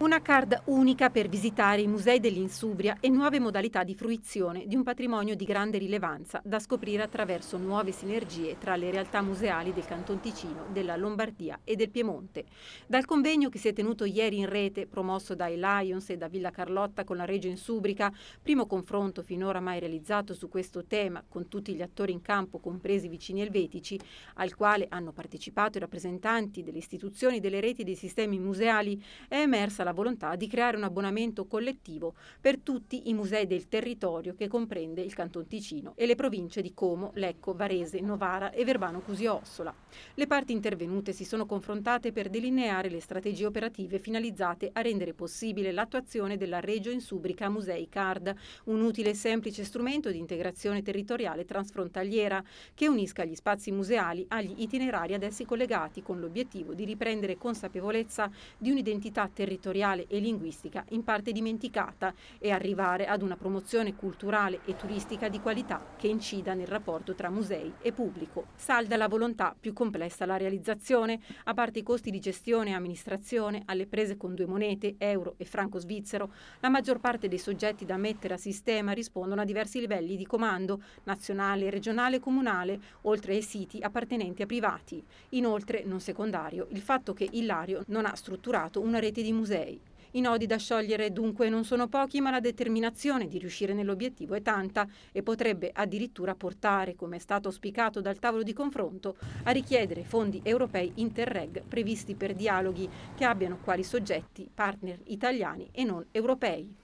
Una card unica per visitare i musei dell'Insubria e nuove modalità di fruizione di un patrimonio di grande rilevanza da scoprire attraverso nuove sinergie tra le realtà museali del Canton Ticino, della Lombardia e del Piemonte. Dal convegno che si è tenuto ieri in rete, promosso dai Lions e da Villa Carlotta con la Regio Insubrica, primo confronto finora mai realizzato su questo tema con tutti gli attori in campo, compresi i vicini elvetici, al quale hanno partecipato i rappresentanti delle istituzioni delle reti e dei sistemi museali, è emersa la la volontà di creare un abbonamento collettivo per tutti i musei del territorio che comprende il Canton Ticino e le province di Como, Lecco, Varese, Novara e Verbano Cusio-Ossola. Le parti intervenute si sono confrontate per delineare le strategie operative finalizzate a rendere possibile l'attuazione della Regio Insubrica Musei Card, un utile e semplice strumento di integrazione territoriale transfrontaliera che unisca gli spazi museali agli itinerari ad essi collegati con l'obiettivo di riprendere consapevolezza di un'identità territoriale territoriale e linguistica in parte dimenticata e arrivare ad una promozione culturale e turistica di qualità che incida nel rapporto tra musei e pubblico. Salda la volontà, più complessa la realizzazione, a parte i costi di gestione e amministrazione, alle prese con due monete, euro e franco svizzero, la maggior parte dei soggetti da mettere a sistema rispondono a diversi livelli di comando, nazionale, regionale e comunale, oltre ai siti appartenenti a privati. Inoltre, non secondario, il fatto che Illario non ha strutturato una rete di musei i nodi da sciogliere dunque non sono pochi, ma la determinazione di riuscire nell'obiettivo è tanta e potrebbe addirittura portare, come è stato auspicato dal tavolo di confronto, a richiedere fondi europei interreg previsti per dialoghi che abbiano quali soggetti partner italiani e non europei.